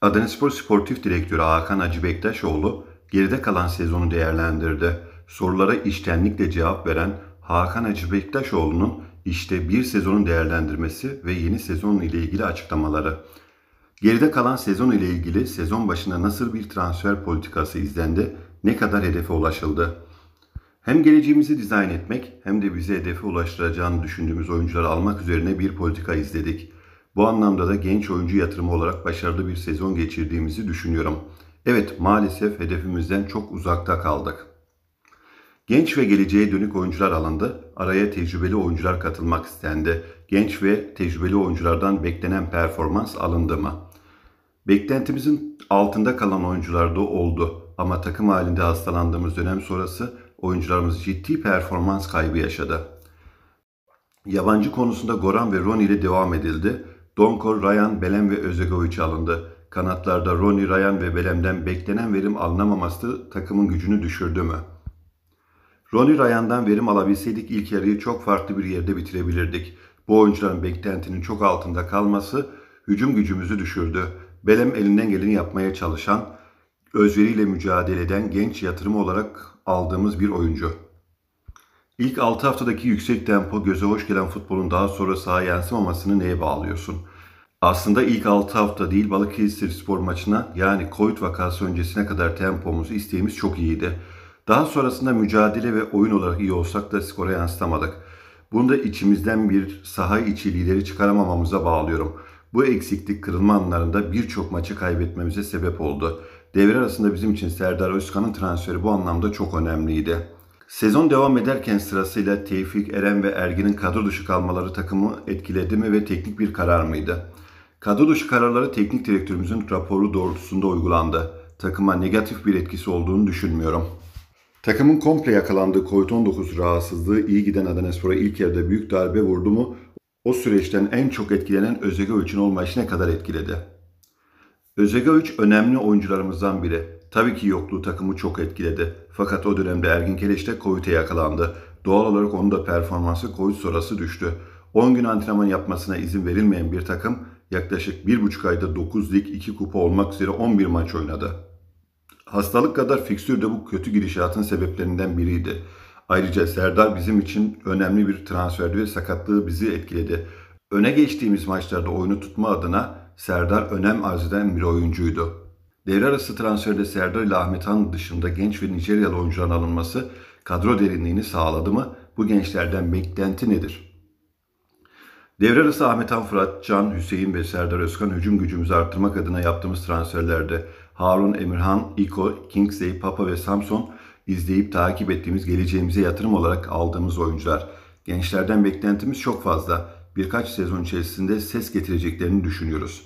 Adanaspor Sportif Direktörü Hakan Hacı Bektaşoğlu geride kalan sezonu değerlendirdi. Sorulara iştenlikle cevap veren Hakan Hacı Bektaşoğlu'nun işte bir sezonun değerlendirmesi ve yeni sezon ile ilgili açıklamaları. Geride kalan sezon ile ilgili sezon başında nasıl bir transfer politikası izlendi, ne kadar hedefe ulaşıldı? Hem geleceğimizi dizayn etmek hem de bize hedefe ulaştıracağını düşündüğümüz oyuncuları almak üzerine bir politika izledik. Bu anlamda da genç oyuncu yatırımı olarak başarılı bir sezon geçirdiğimizi düşünüyorum. Evet maalesef hedefimizden çok uzakta kaldık. Genç ve geleceğe dönük oyuncular alındı. Araya tecrübeli oyuncular katılmak istendi. Genç ve tecrübeli oyunculardan beklenen performans alındı mı? Beklentimizin altında kalan oyuncular da oldu. Ama takım halinde hastalandığımız dönem sonrası oyuncularımız ciddi performans kaybı yaşadı. Yabancı konusunda Goran ve Roni ile devam edildi. Donkor, Ryan, Belem ve Özegoviç alındı. Kanatlarda Roni, Ryan ve Belem'den beklenen verim alınamaması takımın gücünü düşürdü mü? Roni Ryan'dan verim alabilseydik ilk yarıyı çok farklı bir yerde bitirebilirdik. Bu oyuncuların beklentinin çok altında kalması hücum gücümüzü düşürdü. Belem elinden geleni yapmaya çalışan, özveriyle mücadele eden genç yatırım olarak aldığımız bir oyuncu. İlk 6 haftadaki yüksek tempo göze hoş gelen futbolun daha sonra sahaya yansımamasını neye bağlıyorsun? Aslında ilk 6 hafta değil Balıkesir spor maçına yani Covid vakası öncesine kadar tempomuz, isteğimiz çok iyiydi. Daha sonrasında mücadele ve oyun olarak iyi olsak da skora yansıtamadık. Bunu da içimizden bir saha içi lideri çıkaramamamıza bağlıyorum. Bu eksiklik kırılma anlarında birçok maçı kaybetmemize sebep oldu. Devre arasında bizim için Serdar Özkan'ın transferi bu anlamda çok önemliydi. Sezon devam ederken sırasıyla Tevfik, Eren ve Ergin'in kadro dışı kalmaları takımı etkiledi mi ve teknik bir karar mıydı? Kadro dışı kararları teknik direktörümüzün raporu doğrultusunda uygulandı. Takıma negatif bir etkisi olduğunu düşünmüyorum. Takımın komple yakalandığı COVID-19 rahatsızlığı iyi giden Adanaspor'a ilk yarıda büyük darbe vurdu mu o süreçten en çok etkilenen Özege 3'ün olmayışı ne kadar etkiledi? Özege 3 önemli oyuncularımızdan biri. Tabii ki yokluğu takımı çok etkiledi. Fakat o dönemde Ergin Keleş de COVID'e yakalandı. Doğal olarak onun da performansı COVID sonrası düştü. 10 gün antrenman yapmasına izin verilmeyen bir takım yaklaşık bir buçuk ayda 9 lig 2 kupa olmak üzere 11 maç oynadı. Hastalık kadar fiksür de bu kötü gidişatın sebeplerinden biriydi. Ayrıca Serdar bizim için önemli bir transferdi ve sakatlığı bizi etkiledi. Öne geçtiğimiz maçlarda oyunu tutma adına Serdar önem arz eden bir oyuncuydu. Devre arası transferde Serdar ile Ahmet Han dışında genç ve Nijeryalı oyuncuların alınması kadro derinliğini sağladı mı? Bu gençlerden beklenti nedir? Devre arası Ahmet Han Fırat, Can, Hüseyin ve Serdar Özkan hücum gücümüzü arttırmak adına yaptığımız transferlerde Harun, Emirhan, Iko, Kingsley, Papa ve Samson izleyip takip ettiğimiz geleceğimize yatırım olarak aldığımız oyuncular. Gençlerden beklentimiz çok fazla. Birkaç sezon içerisinde ses getireceklerini düşünüyoruz.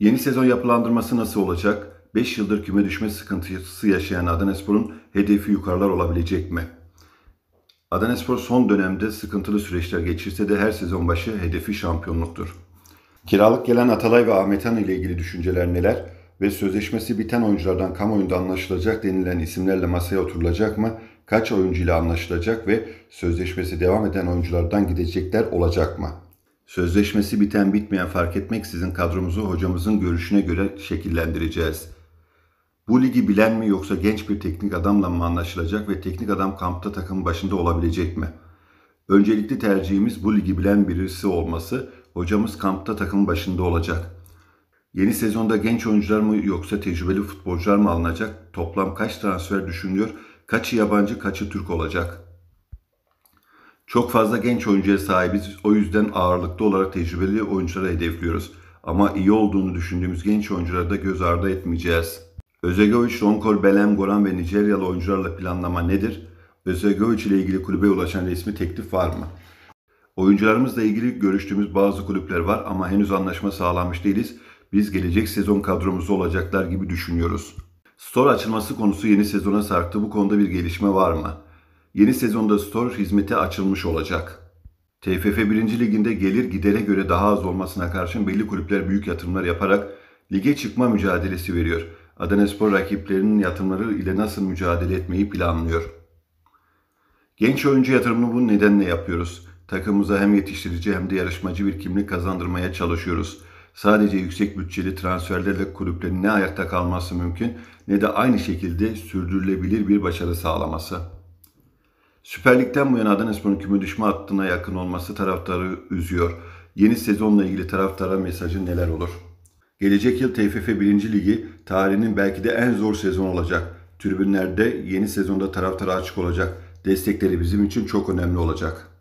Yeni sezon yapılandırması nasıl olacak? 5 yıldır küme düşme sıkıntısı yaşayan Adana Spor'un hedefi yukarılar olabilecek mi? Adanaspor son dönemde sıkıntılı süreçler geçirse de her sezon başı hedefi şampiyonluktur. Kiralık gelen Atalay ve Ahmetan ile ilgili düşünceler neler ve sözleşmesi biten oyunculardan kamuoyunda anlaşılacak denilen isimlerle masaya oturulacak mı? Kaç oyuncu ile anlaşılacak ve sözleşmesi devam eden oyunculardan gidecekler olacak mı? Sözleşmesi biten bitmeyen fark etmeksizin kadromuzu hocamızın görüşüne göre şekillendireceğiz. Bu ligi bilen mi yoksa genç bir teknik adamla mı anlaşılacak ve teknik adam kampta takım başında olabilecek mi? Öncelikli tercihimiz bu ligi bilen birisi olması. Hocamız kampta takım başında olacak. Yeni sezonda genç oyuncular mı yoksa tecrübeli futbolcular mı alınacak? Toplam kaç transfer düşünülüyor? Kaçı yabancı, kaçı Türk olacak? Çok fazla genç oyuncuya sahibiz. O yüzden ağırlıklı olarak tecrübeli oyuncuları hedefliyoruz. Ama iyi olduğunu düşündüğümüz genç oyuncuları da göz ardı etmeyeceğiz. Özegovic, Ronkor, Belem, Goran ve Nijeryalı oyuncularla planlama nedir? Özegovic ile ilgili kulübe ulaşan resmi teklif var mı? Oyuncularımızla ilgili görüştüğümüz bazı kulüpler var ama henüz anlaşma sağlanmış değiliz. Biz gelecek sezon kadromuzda olacaklar gibi düşünüyoruz. Store açılması konusu yeni sezona sarktı. Bu konuda bir gelişme var mı? Yeni sezonda store hizmete açılmış olacak. TFF 1. Liginde gelir gidere göre daha az olmasına karşın belli kulüpler büyük yatırımlar yaparak lige çıkma mücadelesi veriyor. Adanaspor rakiplerinin yatırımları ile nasıl mücadele etmeyi planlıyor. Genç oyuncu yatırımını bu nedenle yapıyoruz. Takımımıza hem yetiştirici hem de yarışmacı bir kimlik kazandırmaya çalışıyoruz. Sadece yüksek bütçeli transferlerle kulüplerin ne ayakta kalması mümkün ne de aynı şekilde sürdürülebilir bir başarı sağlaması. Süper Lig'den bu yana Adanaspor'un küme düşme hattına yakın olması taraftarı üzüyor. Yeni sezonla ilgili taraftara mesajı neler olur? Gelecek yıl TFF 1. Ligi Tarihinin belki de en zor sezon olacak. Tribünlerde yeni sezonda taraftara açık olacak. Destekleri bizim için çok önemli olacak.''